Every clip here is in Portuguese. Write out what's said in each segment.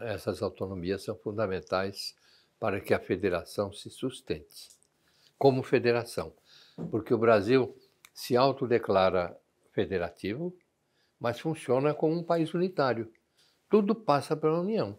Essas autonomias são fundamentais para que a federação se sustente como federação, porque o Brasil se autodeclara federativo, mas funciona como um país unitário. Tudo passa pela União.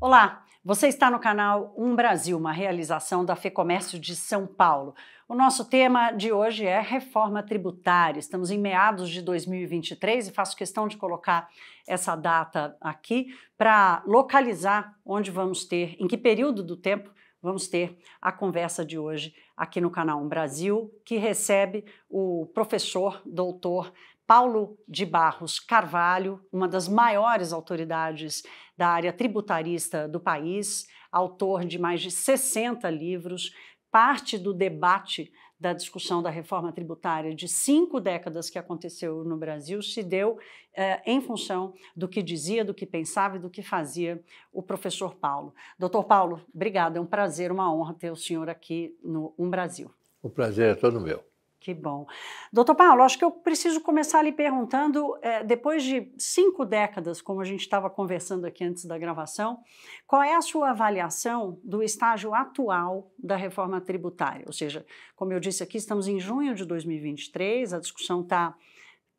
Olá, você está no canal Um Brasil, uma realização da FEComércio de São Paulo. O nosso tema de hoje é reforma tributária. Estamos em meados de 2023 e faço questão de colocar essa data aqui para localizar onde vamos ter, em que período do tempo vamos ter a conversa de hoje aqui no canal Um Brasil, que recebe o professor doutor Paulo de Barros Carvalho, uma das maiores autoridades da área tributarista do país, autor de mais de 60 livros, parte do debate da discussão da reforma tributária de cinco décadas que aconteceu no Brasil se deu eh, em função do que dizia, do que pensava e do que fazia o professor Paulo. Doutor Paulo, obrigado, é um prazer, uma honra ter o senhor aqui no Um Brasil. O prazer é todo meu. Que bom. Doutor Paulo, acho que eu preciso começar lhe perguntando, é, depois de cinco décadas, como a gente estava conversando aqui antes da gravação, qual é a sua avaliação do estágio atual da reforma tributária? Ou seja, como eu disse aqui, estamos em junho de 2023, a discussão está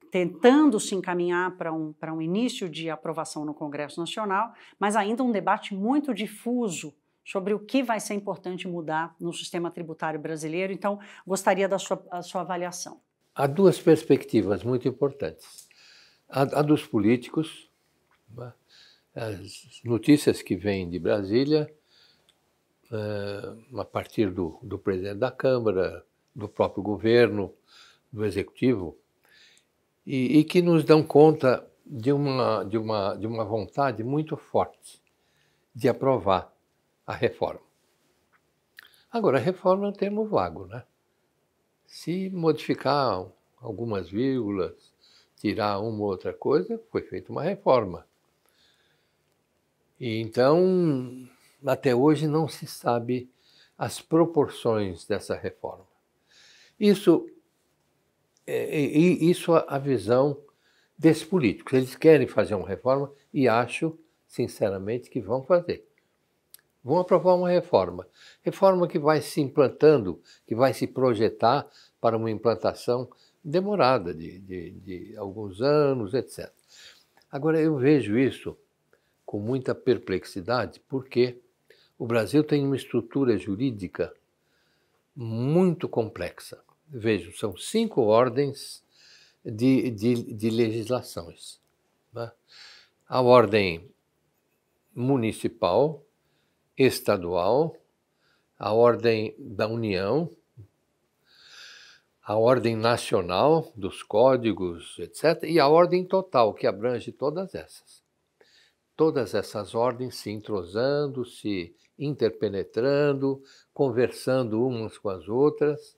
tentando se encaminhar para um, para um início de aprovação no Congresso Nacional, mas ainda um debate muito difuso sobre o que vai ser importante mudar no sistema tributário brasileiro. Então, gostaria da sua, sua avaliação. Há duas perspectivas muito importantes. A, a dos políticos, né, as notícias que vêm de Brasília, eh, a partir do, do presidente da Câmara, do próprio governo, do executivo, e, e que nos dão conta de uma, de, uma, de uma vontade muito forte de aprovar a reforma. Agora, reforma é um termo vago, né? Se modificar algumas vírgulas, tirar uma ou outra coisa, foi feita uma reforma. E então, até hoje não se sabe as proporções dessa reforma. Isso é, é, isso é a visão desses políticos. Eles querem fazer uma reforma e acho, sinceramente, que vão fazer. Vão aprovar uma reforma. Reforma que vai se implantando, que vai se projetar para uma implantação demorada, de, de, de alguns anos, etc. Agora, eu vejo isso com muita perplexidade, porque o Brasil tem uma estrutura jurídica muito complexa. Vejo, são cinco ordens de, de, de legislações. Né? A ordem municipal, estadual, a ordem da União, a ordem nacional dos códigos, etc., e a ordem total, que abrange todas essas. Todas essas ordens se entrosando, se interpenetrando, conversando umas com as outras.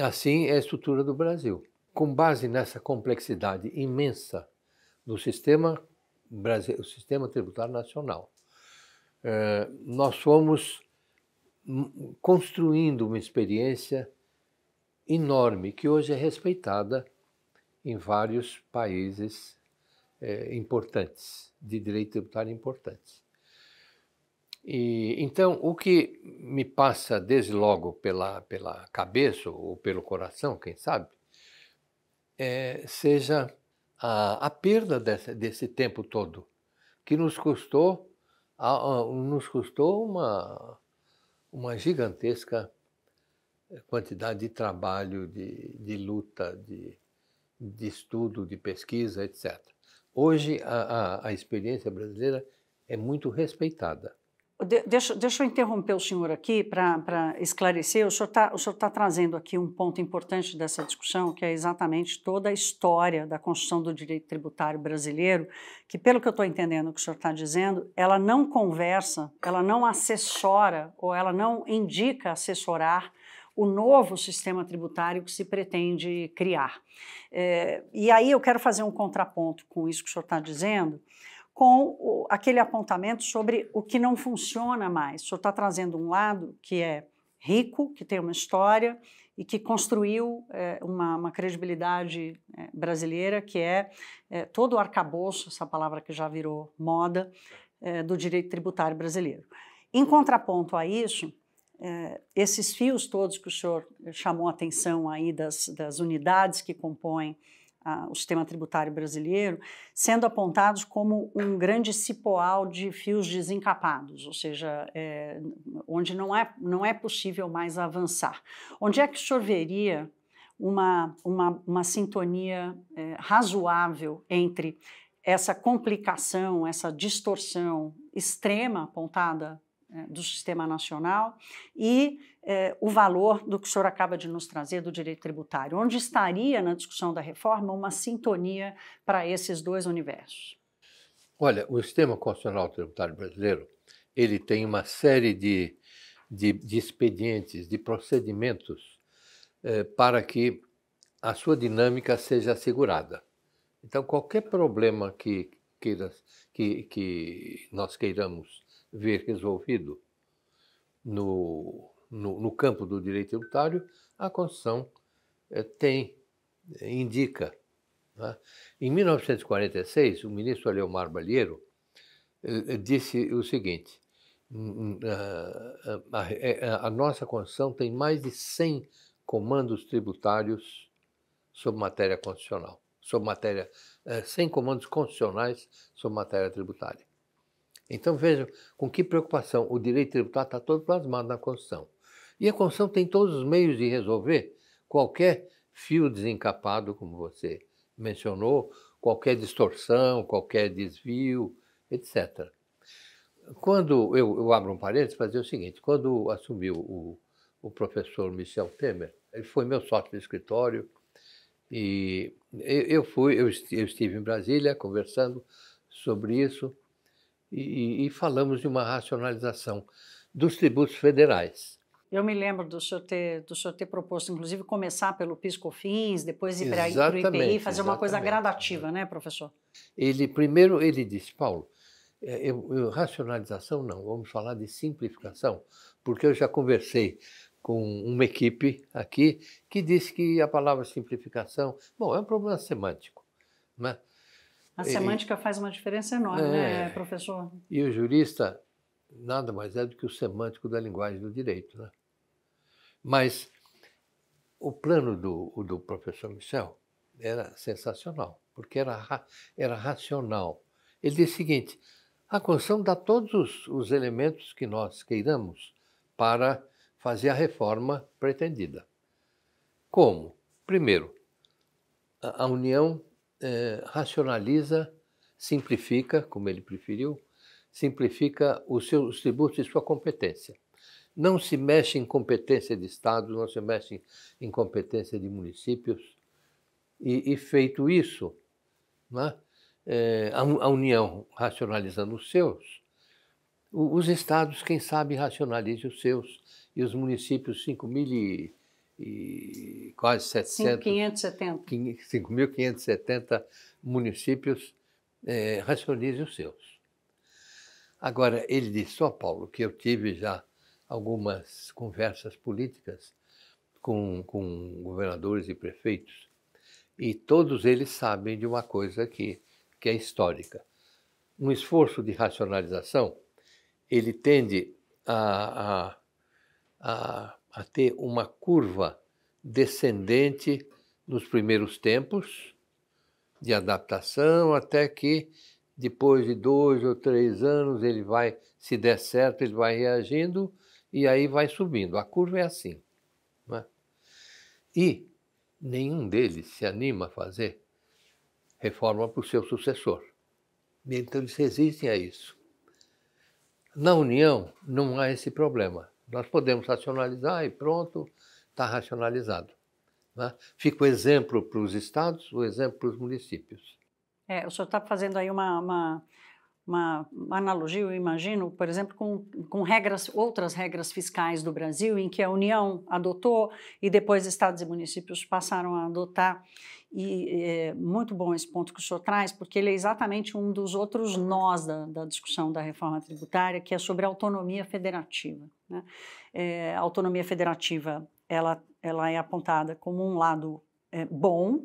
Assim é a estrutura do Brasil. Com base nessa complexidade imensa do sistema, o sistema tributário nacional, eh, nós fomos construindo uma experiência enorme que hoje é respeitada em vários países eh, importantes, de direito tributário importantes. E, então, o que me passa desde logo pela, pela cabeça ou pelo coração, quem sabe, é, seja a, a perda desse tempo todo, que nos custou ah, nos custou uma, uma gigantesca quantidade de trabalho, de, de luta, de, de estudo, de pesquisa, etc. Hoje, a, a, a experiência brasileira é muito respeitada deixa, deixa, eu interromper o senhor aqui para esclarecer. O senhor está tá trazendo aqui um ponto importante dessa discussão, que é exatamente toda a história da construção do direito tributário brasileiro, que, pelo que eu estou entendendo o que o senhor está dizendo, ela não conversa, ela não assessora ou ela não indica assessorar o novo sistema tributário que se pretende criar. É, e aí eu quero fazer um contraponto com isso que o senhor está dizendo com aquele apontamento sobre o que não funciona mais. O senhor está trazendo um lado que é rico, que tem uma história e que construiu é, uma, uma, credibilidade é, brasileira, que é, é, todo o arcabouço, essa palavra que já virou moda, é, do direito tributário brasileiro. Em contraponto a isso, é, esses fios todos que o senhor chamou a atenção aí das, das unidades que compõem a, o sistema tributário brasileiro, sendo apontados como um grande cipoal de fios desencapados, ou seja, é, onde não é, não é possível mais avançar. Onde é que sorveria uma, uma, uma sintonia é, razoável entre essa complicação, essa distorção extrema apontada né, do sistema nacional e eh, o valor do que o senhor acaba de nos trazer do direito tributário. Onde estaria na discussão da reforma uma sintonia para esses dois universos? Olha, o sistema constitucional tributário brasileiro ele tem uma série de, de, de expedientes, de procedimentos eh, para que a sua dinâmica seja assegurada. Então, qualquer problema que, que, que nós queiramos ver resolvido no, no, no campo do direito tributário, a Constituição eh, tem, eh, indica. Né? Em 1946, o ministro Leomar Balheiro eh, disse o seguinte, a, é, a, a, nossa Constituição tem mais de 100 comandos tributários sobre matéria constitucional, sobre matéria, eh, 100 comandos constitucionais sobre matéria tributária. Então vejam com que preocupação o direito tributário está todo plasmado na Constituição. E a Constituição tem todos os meios de resolver qualquer fio desencapado, como você mencionou, qualquer distorção, qualquer desvio, etc. Quando eu, eu abro um parênteses para dizer o seguinte: quando assumiu o, o professor Michel Temer, ele foi meu sócio de escritório e eu, eu fui, eu, eu estive em Brasília conversando sobre isso e, e falamos de uma racionalização dos tributos federais. Eu me lembro do senhor ter, do senhor ter proposto, inclusive, começar pelo PiscoFins, depois ir para o IPI, fazer exatamente. uma coisa gradativa, né, professor? Ele primeiro ele disse, Paulo, é, eu, eu, racionalização não, vamos falar de simplificação, porque eu já conversei com uma equipe aqui que disse que a palavra simplificação, bom, é um problema semântico, né? A semântica e, faz uma diferença enorme, né, é, né, professor? E o jurista nada mais é do que o semântico da linguagem do direito. Né? Mas o plano do, do professor Michel era sensacional, porque era, era racional. Ele diz o seguinte: a Constituição dá todos os, os elementos que nós queiramos para fazer a reforma pretendida. Como? Primeiro, a, a união é, racionaliza, simplifica, como ele preferiu, simplifica os seus os tributos e sua competência. Não se mexe em competência de Estado, não se mexe em competência de municípios. E, e feito isso, né, é, a, a União racionalizando os seus, os estados, quem sabe, racionalizem os seus e os municípios, 5 mil e e quase 700... 5.570. 5.570 municípios é, racionalize os seus. Agora, ele disse, só Paulo, que eu tive já algumas conversas políticas com, com governadores e prefeitos, e todos eles sabem de uma coisa que, que é histórica. Um esforço de racionalização, ele tende a, a, a a ter uma curva descendente nos primeiros tempos de adaptação, até que depois de dois ou três anos ele vai, se der certo, ele vai reagindo e aí vai subindo. A curva é assim. Né? E nenhum deles se anima a fazer reforma para o seu sucessor. então eles resistem a isso. Na União não há esse problema. Nós podemos racionalizar e pronto, está racionalizado. Né? Fica o exemplo para os estados, o exemplo para os municípios. É, o senhor está fazendo aí uma, uma uma analogia, eu imagino, por exemplo, com, com regras, outras regras fiscais do Brasil, em que a União adotou e depois estados e municípios passaram a adotar. E é muito bom esse ponto que o senhor traz, porque ele é exatamente um dos outros nós da, da discussão da reforma tributária, que é sobre a autonomia federativa. Né? É, a autonomia federativa ela, ela é apontada como um lado é, bom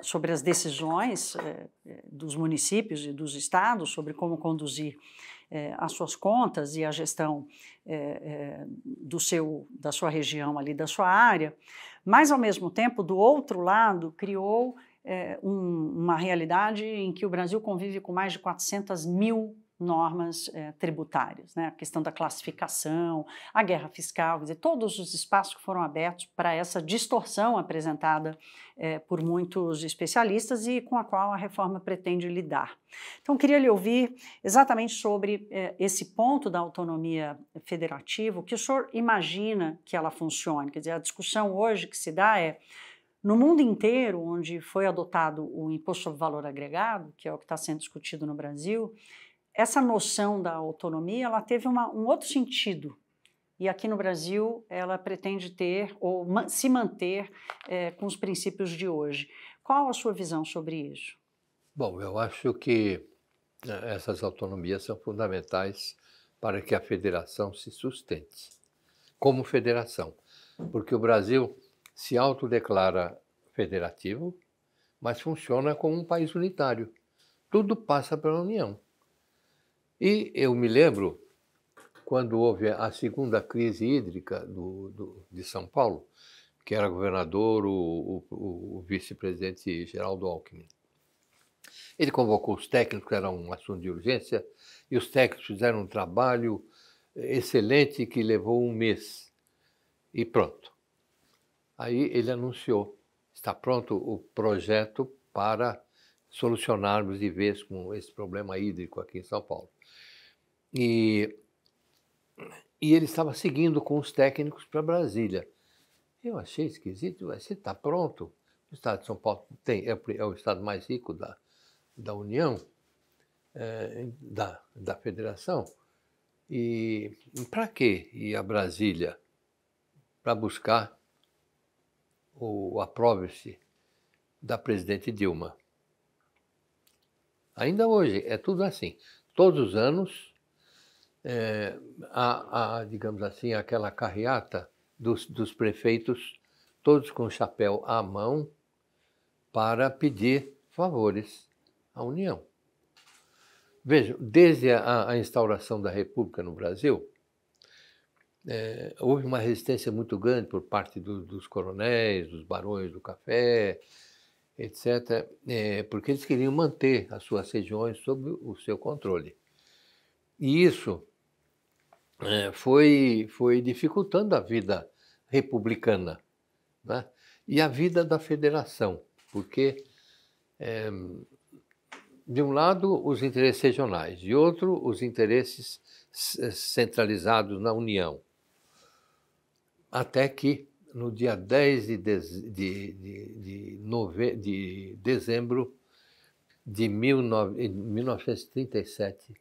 sobre as decisões é, é, dos municípios e dos estados sobre como conduzir as suas contas e a gestão do seu, da sua região ali, da sua área, mas ao mesmo tempo, do outro lado, criou uma realidade em que o Brasil convive com mais de 400 mil normas é, tributárias, né? a questão da classificação, a guerra fiscal, quer dizer, todos os espaços que foram abertos para essa distorção apresentada é, por muitos especialistas e com a qual a reforma pretende lidar. Então, queria lhe ouvir exatamente sobre é, esse ponto da autonomia federativa, o que o senhor imagina que ela funcione, quer dizer, a discussão hoje que se dá é no mundo inteiro, onde foi adotado o imposto sobre valor agregado, que é o que está sendo discutido no Brasil, essa noção da autonomia ela teve uma, um outro sentido e aqui no Brasil ela pretende ter ou se manter é, com os princípios de hoje. Qual a sua visão sobre isso? Bom, eu acho que é, essas autonomias são fundamentais para que a federação se sustente como federação, porque o Brasil se autodeclara federativo, mas funciona como um país unitário. Tudo passa pela União. E eu me lembro, quando houve a segunda crise hídrica do, do, de São Paulo, que era governador o, o, o vice-presidente Geraldo Alckmin. Ele convocou os técnicos, era um assunto de urgência, e os técnicos fizeram um trabalho excelente que levou um mês. E pronto. Aí ele anunciou: está pronto o projeto para solucionarmos de vez com esse problema hídrico aqui em São Paulo. E, e ele estava seguindo com os técnicos para Brasília. Eu achei esquisito, mas está pronto, o estado de São Paulo tem, é, é o estado mais rico da, da União, é, da, da Federação, e para que ir a Brasília? Para buscar o aprove-se da presidente Dilma. Ainda hoje é tudo assim. Todos os anos é, a, a, digamos assim, aquela carreata dos, dos prefeitos, todos com chapéu à mão, para pedir favores à União. Vejam, desde a, a instauração da República no Brasil, é, houve uma resistência muito grande por parte do, dos coronéis, dos barões do café, etc., é, porque eles queriam manter as suas regiões sob o seu controle. E isso é, foi, foi dificultando a vida republicana né? e a vida da federação, porque, é, de um lado, os interesses regionais, de outro, os interesses centralizados na União. Até que, no dia 10 de, de, de, de, de dezembro de 19, 1937,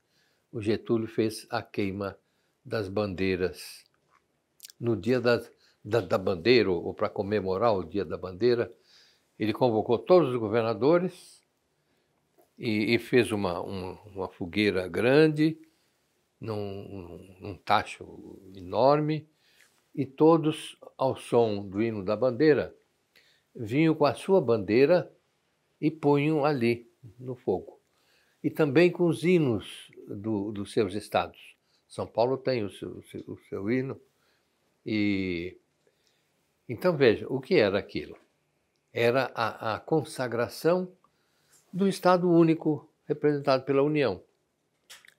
o Getúlio fez a queima das bandeiras. No dia da, da, da bandeira, ou para comemorar o dia da bandeira, ele convocou todos os governadores e, e fez uma, uma fogueira grande, num, num tacho enorme, e todos, ao som do hino da bandeira, vinham com a sua bandeira e punham ali no fogo. E também com os hinos do, dos seus estados. São Paulo tem o seu, o seu, o seu hino. E então veja, o que era aquilo? Era a, a consagração do Estado único representado pela União,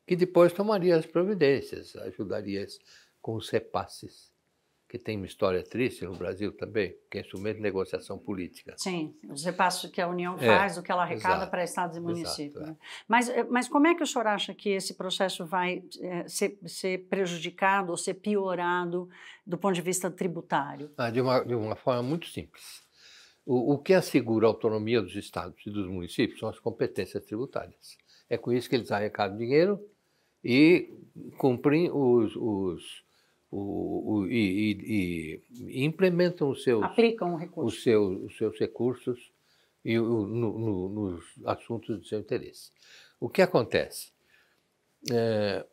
que depois tomaria as providências, ajudaria com os repasses que tem uma história triste no Brasil também, que é instrumento de negociação política. Sim, os repassos que a União é, faz, o que ela arrecada para estados e municípios. Exato, é. Né? mas, eh, mas como é que o senhor acha que esse processo vai é, ser, ser, prejudicado ou ser piorado do ponto de vista tributário? Ah, de, uma, de uma forma muito simples. O, o que assegura a autonomia dos estados e dos municípios são as competências tributárias. É com isso que eles arrecadam dinheiro e cumprem os, os o, o e, e, e, implementam os seus, Aplicam recursos. Os, seus, os seus recursos e o, no, no, nos assuntos de seu interesse. O que acontece? É,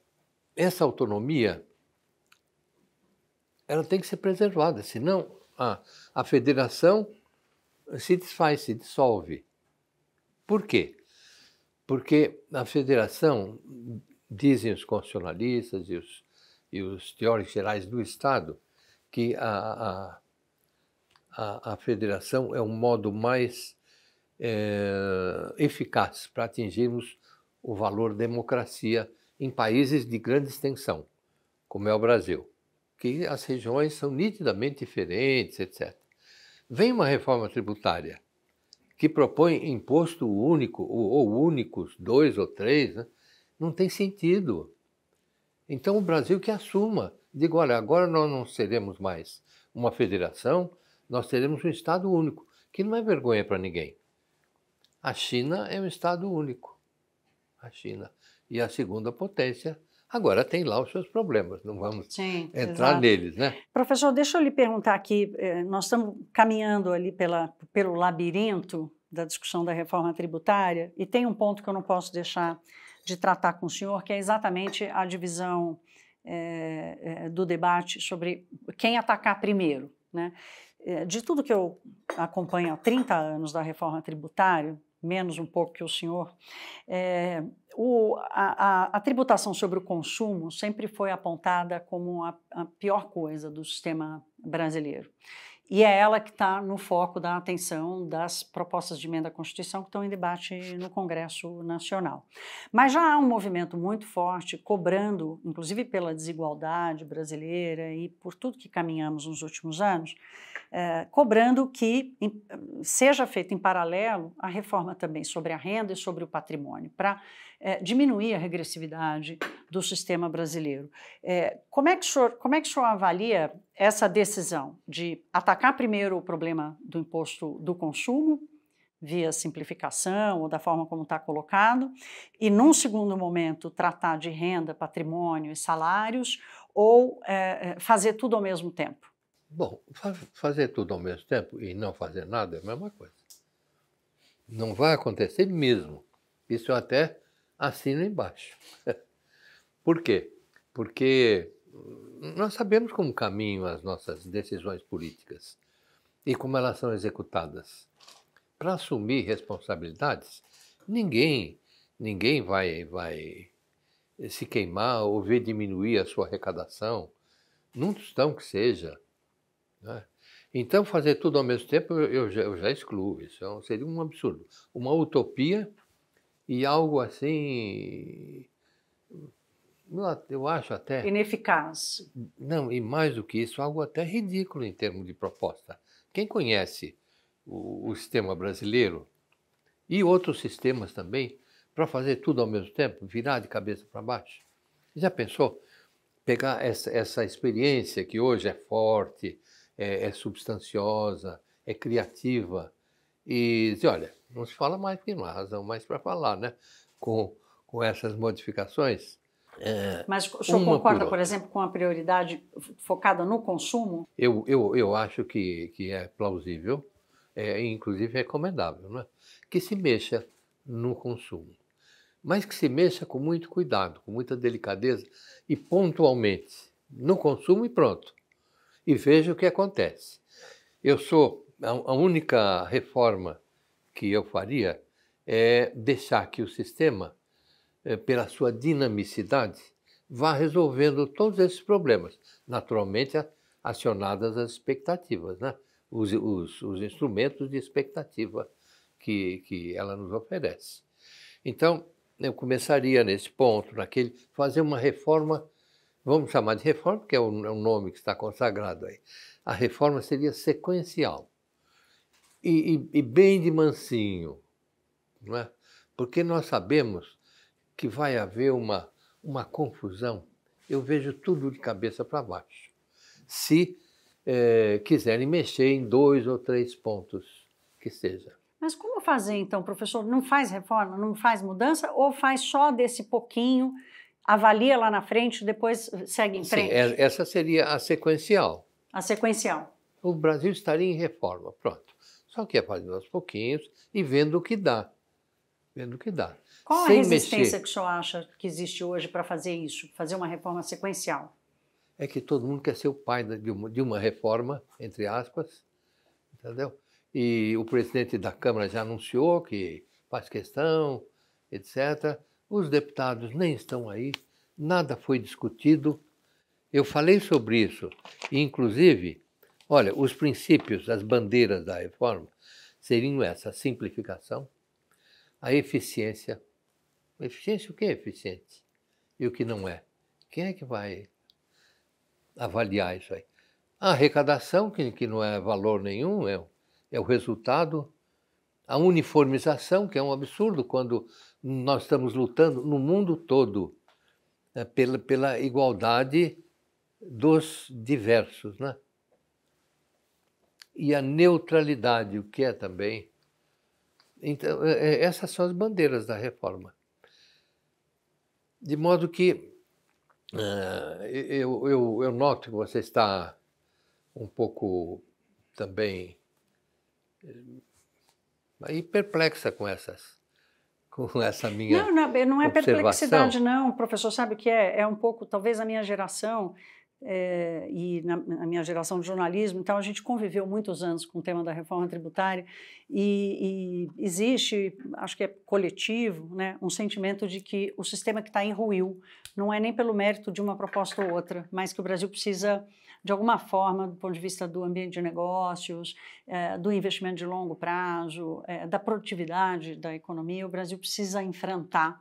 essa autonomia ela tem que ser preservada, senão a, a federação se desfaz, se dissolve. Por quê? Porque a federação, dizem os constitucionalistas e os e os teóricos gerais do Estado que a, a, a, federação é um modo mais é, eficaz para atingirmos o valor democracia em países de grande extensão, como é o Brasil, que as regiões são nitidamente diferentes, etc. Vem uma reforma tributária que propõe imposto único ou, únicos, dois ou três, né? não tem sentido. Então o Brasil que assuma, diga, olha, agora nós não seremos mais uma federação, nós teremos um Estado único, que não é vergonha para ninguém. A China é um Estado único. A China. E a segunda potência Agora tem lá os seus problemas, não vamos Sim, entrar exato. neles, né? Professor, deixa eu lhe perguntar aqui, eh, nós estamos caminhando ali pela, pelo labirinto da discussão da reforma tributária e tem um ponto que eu não posso deixar de tratar com o senhor, que é exatamente a divisão é, é, do debate sobre quem atacar primeiro. Né? Eh, de tudo que eu acompanho há 30 anos da reforma tributária, menos um pouco que o senhor, é, o, a, a, a, tributação sobre o consumo sempre foi apontada como a, a pior coisa do sistema brasileiro. E é ela que está no foco da atenção das propostas de emenda à Constituição que estão em debate no Congresso Nacional. Mas já há um movimento muito forte cobrando, inclusive pela desigualdade brasileira e por tudo que caminhamos nos últimos anos, eh, cobrando que em, seja feita em paralelo a reforma também sobre a renda e sobre o patrimônio, para eh, diminuir a regressividade do sistema brasileiro. Eh, como, é que o senhor, como é que o senhor avalia essa decisão de atacar primeiro o problema do imposto do consumo, via simplificação ou da forma como está colocado, e num segundo momento tratar de renda, patrimônio e salários, ou é, fazer tudo ao mesmo tempo? Bom, fazer tudo ao mesmo tempo e não fazer nada é a mesma coisa. Não vai acontecer mesmo. Isso eu até assino embaixo. Por quê? Porque hum, nós sabemos como caminham as nossas decisões políticas e como elas são executadas. Para assumir responsabilidades, ninguém, ninguém vai, vai se queimar ou ver diminuir a sua arrecadação, num tostão que seja. Né? Então, fazer tudo ao mesmo tempo eu já, eu já excluo. Isso é seria um absurdo. Uma utopia e algo assim. Eu acho até. Ineficaz. Não, e mais do que isso, algo até ridículo em termos de proposta. Quem conhece o, o sistema brasileiro e outros sistemas também, para fazer tudo ao mesmo tempo, virar de cabeça para baixo? Já pensou? Pegar essa, essa experiência que hoje é forte, é, é substanciosa, é criativa. E dizer, olha, não se fala mais que não há razão mais para falar, né? Com, com essas modificações. É, Mas o senhor concorda, por, por, exemplo, com a prioridade focada no consumo? Eu, eu, eu acho que, que é plausível, é, inclusive recomendável, né? que se mexa no consumo. Mas que se mexa com muito cuidado, com muita delicadeza e pontualmente no consumo e pronto e veja o que acontece. Eu sou a única reforma que eu faria é deixar que o sistema, é, pela sua dinamicidade, vá resolvendo todos esses problemas, naturalmente acionadas as expectativas, né? os, os, os instrumentos de expectativa que, que ela nos oferece. Então, eu começaria nesse ponto, naquele, fazer uma reforma vamos chamar de reforma, porque é o, é nome que está consagrado aí. A reforma seria sequencial e, e, e bem de mansinho, não é? porque nós sabemos que vai haver uma, uma confusão. Eu vejo tudo de cabeça para baixo. Se é, quiserem mexer em dois ou três pontos que seja. Mas como fazer então, professor? Não faz reforma, não faz mudança ou faz só desse pouquinho avalia lá na frente, depois segue em é, frente. Sim, essa seria a sequencial. A sequencial. O Brasil estaria em reforma, pronto. Só que é fazendo aos pouquinhos e vendo o que dá. Vendo o que dá. Qual Sem a resistência mexer. que o senhor acha que existe hoje para fazer isso, fazer uma reforma sequencial? É que todo mundo quer ser o pai de uma, de uma reforma, entre aspas, entendeu? E o presidente da Câmara já anunciou que faz questão, etc. Os deputados nem estão aí, nada foi discutido. Eu falei sobre isso, inclusive, olha, os princípios, as bandeiras da reforma seriam essa: a simplificação, a eficiência. Eficiência, o que é eficiente e o que não é? Quem é que vai avaliar isso aí? A arrecadação, que, que não é valor nenhum, é, é o resultado a uniformização, que é um absurdo quando nós estamos lutando no mundo todo é, pela, pela igualdade dos diversos, né? E a neutralidade, o que é também. Então, é, é, essas são as bandeiras da reforma. De modo que uh, eu, eu, eu noto que você está um pouco também e perplexa com essas com essa minha Não, não, não é perplexidade não, professor, sabe o que é? É um pouco, talvez a minha geração é, e na, na, minha geração de jornalismo, então a gente conviveu muitos anos com o tema da reforma tributária e, e existe, acho que é coletivo, né, um sentimento de que o sistema que está em ruína não é nem pelo mérito de uma proposta ou outra, mas que o Brasil precisa de alguma forma, do ponto de vista do ambiente de negócios, eh, do investimento de longo prazo, eh, da produtividade da economia, o Brasil precisa enfrentar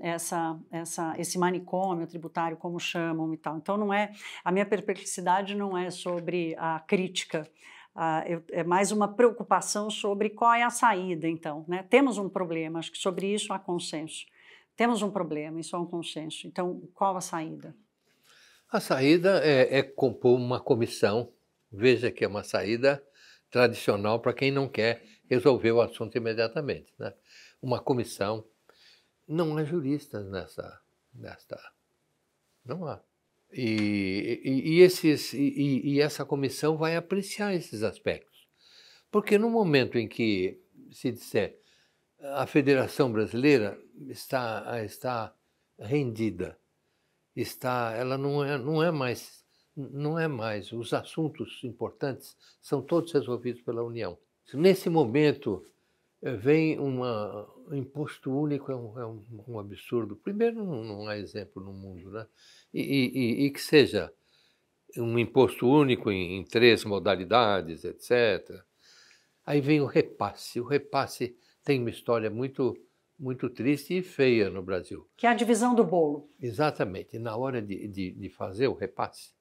essa, essa, esse manicômio tributário, como chamam e tal. Então, não é a minha perplexidade não é sobre a crítica eu, é mais uma preocupação sobre qual é a saída, então. Né? Temos um problema, acho que sobre isso há consenso. Temos um problema, isso há um consenso. Então, qual a saída? A saída é, é compor uma comissão. Veja que é uma saída tradicional para quem não quer resolver o assunto imediatamente. Né? Uma comissão. Não há juristas nessa. nessa não há. E, e, e esses, e, e essa comissão vai apreciar esses aspectos. Porque no momento em que se disser a Federação Brasileira está, está rendida, está, ela não é, não é mais, não é mais. Os assuntos importantes são todos resolvidos pela União. Nesse momento eh, vem uma um imposto único é um, é um absurdo. Primeiro não, não, há exemplo no mundo, né? E, e, e, que seja um imposto único em, em três modalidades, etc. Aí vem o repasse. O repasse tem uma história muito muito triste e feia no Brasil. Que é a divisão do bolo. Exatamente. Na hora de, de, de fazer o repasse,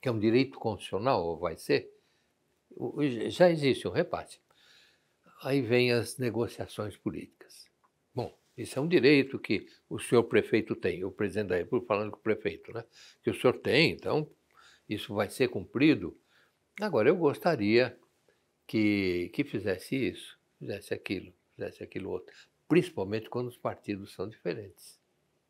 que é um direito constitucional, ou vai ser, já existe um repasse. Aí vem as negociações políticas. Bom, isso é um direito que o senhor prefeito tem, o presidente da República falando com o prefeito, né? Que o senhor tem, então isso vai ser cumprido. Agora, eu gostaria que, que fizesse isso, fizesse aquilo, fizesse aquilo outro principalmente quando os partidos são diferentes.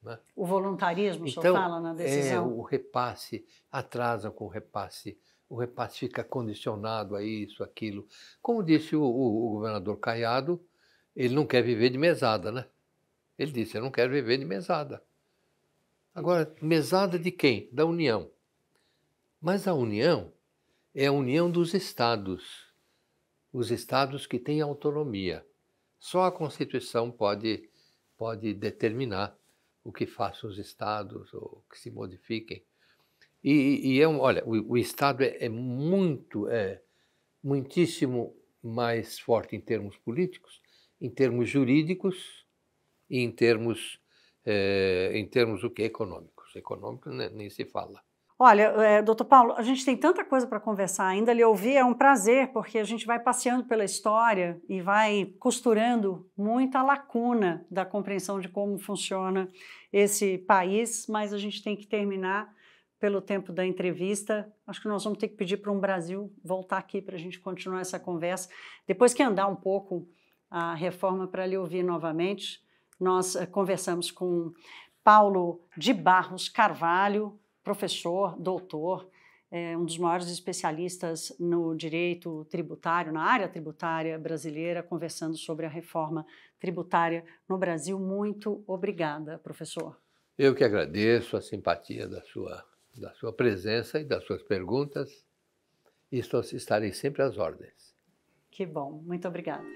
Né? O voluntarismo, então, o senhor então, fala na decisão? É, o repasse, atrasa com o repasse, o repasse fica condicionado a isso, aquilo. Como disse o, o, o governador Caiado, ele não quer viver de mesada, né? Ele disse, eu não quero viver de mesada. Agora, mesada de quem? Da União. Mas a União é a união dos estados, os estados que têm autonomia. Só a Constituição pode, pode determinar o que façam os estados ou que se modifiquem. E, e é um, olha, o, o Estado é, é, muito, é muitíssimo mais forte em termos políticos, em termos jurídicos e em termos, é, em termos o que econômicos. Econômicos né, nem se fala. Olha, é, doutor Paulo, a gente tem tanta coisa para conversar ainda. Lhe ouvir é um prazer, porque a gente vai passeando pela história e vai costurando muita lacuna da compreensão de como funciona esse país, mas a gente tem que terminar pelo tempo da entrevista. Acho que nós vamos ter que pedir para um Brasil voltar aqui para a gente continuar essa conversa. Depois que andar um pouco a reforma para lhe ouvir novamente, nós eh, conversamos com Paulo de Barros Carvalho, professor, doutor, é um dos maiores especialistas no direito tributário, na área tributária brasileira, conversando sobre a reforma tributária no Brasil. Muito obrigada, professor. Eu que agradeço a simpatia da sua, da sua presença e das suas perguntas. estou, estarei sempre às ordens. Que bom, muito obrigada.